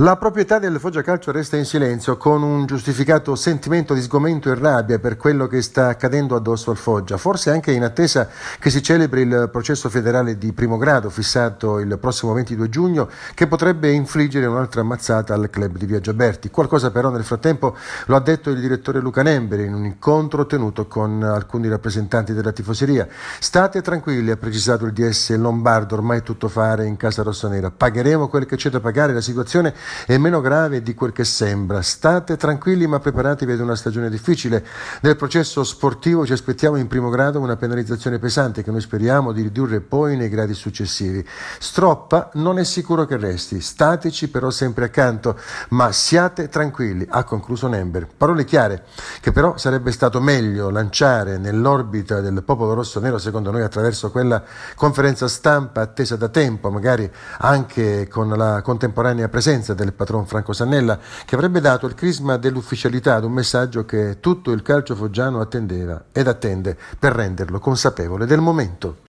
La proprietà del Foggia Calcio resta in silenzio con un giustificato sentimento di sgomento e rabbia per quello che sta accadendo addosso al Foggia, forse anche in attesa che si celebri il processo federale di primo grado fissato il prossimo 22 giugno che potrebbe infliggere un'altra ammazzata al club di Viaggio Berti. Qualcosa però nel frattempo lo ha detto il direttore Luca Nemberi in un incontro tenuto con alcuni rappresentanti della tifoseria. State tranquilli, ha precisato il DS Lombardo, ormai tutto fare in casa rossonera. Pagheremo quel che c'è da pagare, la situazione è meno grave di quel che sembra. State tranquilli ma preparatevi ad una stagione difficile. Nel processo sportivo ci aspettiamo in primo grado una penalizzazione pesante che noi speriamo di ridurre poi nei gradi successivi. Stroppa non è sicuro che resti. Stateci però sempre accanto, ma siate tranquilli, ha concluso Nember. Parole chiare, che però sarebbe stato meglio lanciare nell'orbita del popolo rosso-nero, secondo noi, attraverso quella conferenza stampa attesa da tempo, magari anche con la contemporanea presenza del patron Franco Sannella, che avrebbe dato il crisma dell'ufficialità ad un messaggio che tutto il calcio foggiano attendeva ed attende per renderlo consapevole del momento.